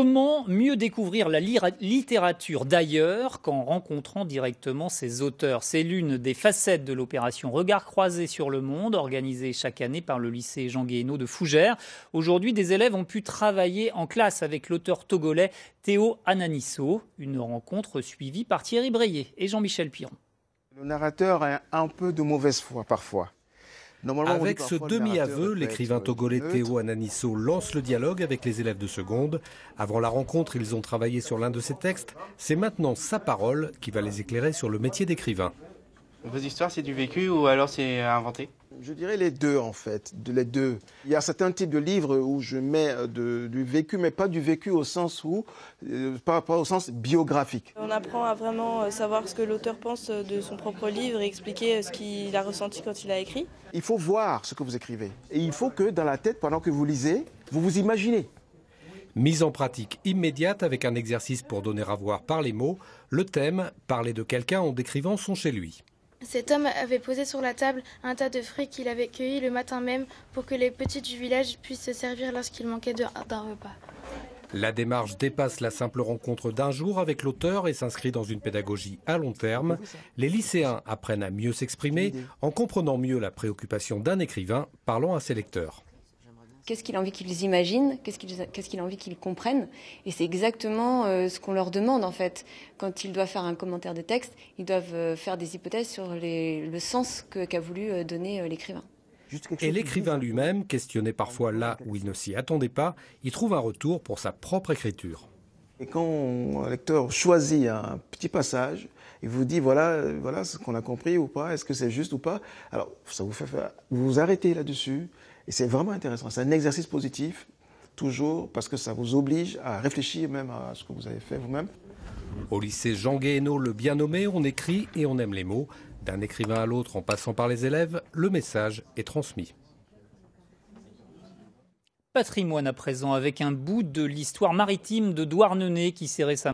Comment mieux découvrir la littérature d'ailleurs qu'en rencontrant directement ses auteurs C'est l'une des facettes de l'opération Regard croisé sur le monde, organisée chaque année par le lycée Jean Guéhenno de Fougères. Aujourd'hui, des élèves ont pu travailler en classe avec l'auteur togolais Théo Ananisso, une rencontre suivie par Thierry Breillet et Jean-Michel Piron. Le narrateur a un peu de mauvaise foi parfois. Avec ce demi-aveu, l'écrivain euh, togolais Théo Ananisso lance le dialogue avec les élèves de seconde. Avant la rencontre, ils ont travaillé sur l'un de ses textes. C'est maintenant sa parole qui va les éclairer sur le métier d'écrivain. Vos histoires, c'est du vécu ou alors c'est euh, inventé Je dirais les deux, en fait, les deux. Il y a certains types de livres où je mets euh, du vécu, mais pas du vécu au sens où, euh, au sens biographique. On apprend à vraiment savoir ce que l'auteur pense de son propre livre et expliquer ce qu'il a ressenti quand il a écrit. Il faut voir ce que vous écrivez. Et il faut que dans la tête, pendant que vous lisez, vous vous imaginez. Mise en pratique immédiate avec un exercice pour donner à voir par les mots le thème, parler de quelqu'un en décrivant son chez lui. Cet homme avait posé sur la table un tas de fruits qu'il avait cueillis le matin même pour que les petits du village puissent se servir lorsqu'il manquait d'un repas. La démarche dépasse la simple rencontre d'un jour avec l'auteur et s'inscrit dans une pédagogie à long terme. Les lycéens apprennent à mieux s'exprimer en comprenant mieux la préoccupation d'un écrivain parlant à ses lecteurs qu'est-ce qu'il a envie qu'ils imaginent, qu'est-ce qu'il a envie qu'ils comprennent. Et c'est exactement euh, ce qu'on leur demande en fait. Quand ils doivent faire un commentaire de texte, ils doivent euh, faire des hypothèses sur le sens qu'a voulu euh, donner l'écrivain. Et l'écrivain lui-même, questionné parfois là où il ne s'y attendait pas, y trouve un retour pour sa propre écriture. Et quand un lecteur choisit un petit passage, et vous dit voilà, voilà ce qu'on a compris ou pas, est-ce que c'est juste ou pas. Alors ça vous fait vous vous arrêtez là-dessus et c'est vraiment intéressant. C'est un exercice positif toujours parce que ça vous oblige à réfléchir même à ce que vous avez fait vous-même. Au lycée Jean Guéhenno, le bien nommé, on écrit et on aime les mots. D'un écrivain à l'autre, en passant par les élèves, le message est transmis patrimoine à présent avec un bout de l'histoire maritime de Douarnenez qui s'est récemment